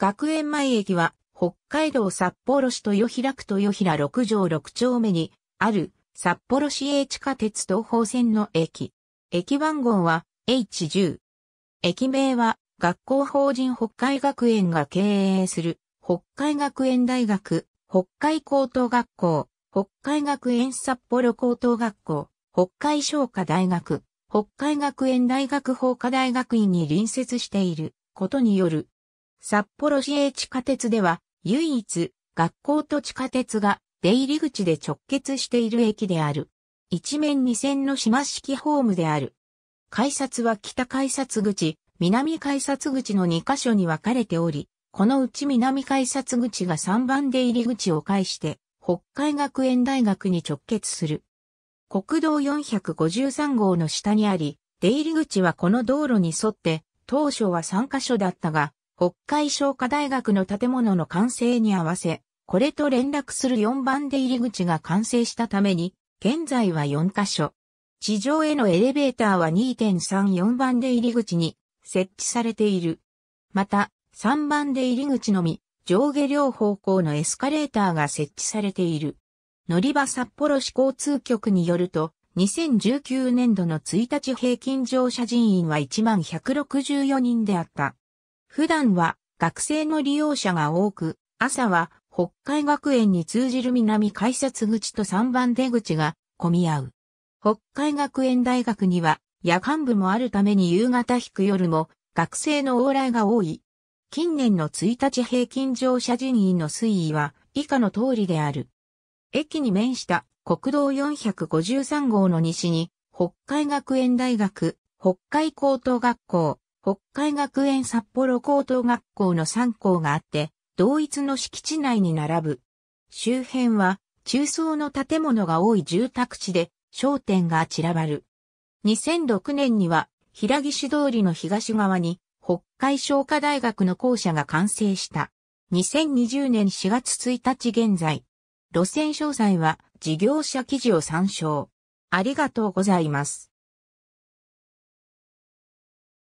学園前駅は、北海道札幌市豊平区豊平6条6丁目に、ある、札幌市営地下鉄東方線の駅。駅番号は、H10。駅名は、学校法人北海学園が経営する、北海学園大学、北海高等学校、北海学園札幌高等学校、北海商科大学、北海学園大学法科大学院に隣接していることによる札幌市営地下鉄では、唯一、学校と地下鉄が出入り口で直結している駅である。一面二線の島式ホームである。改札は北改札口、南改札口の2カ所に分かれており、このうち南改札口が3番出入り口を介して、北海学園大学に直結する。国道453号の下にあり、出入り口はこの道路に沿って、当初は3カ所だったが、北海商科大学の建物の完成に合わせ、これと連絡する4番出入り口が完成したために、現在は4カ所。地上へのエレベーターは2.34番出入り口に設置されている。また、3番出入り口のみ、上下両方向のエスカレーターが設置されている。乗り場札幌市交通局によると、2019年度の1日平均乗車人員は1164人であった。普段は学生の利用者が多く、朝は北海学園に通じる南改札口と3番出口が混み合う。北海学園大学には夜間部もあるために夕方引く夜も学生の往来が多い。近年の1日平均乗車人員の推移は以下の通りである。駅に面した国道453号の西に北海学園大学、北海高等学校、北海学園札幌高等学校の3校があって、同一の敷地内に並ぶ。周辺は、中層の建物が多い住宅地で、商店が散らばる。2006年には、平岸通りの東側に、北海商科大学の校舎が完成した。2020年4月1日現在。路線詳細は、事業者記事を参照。ありがとうございます。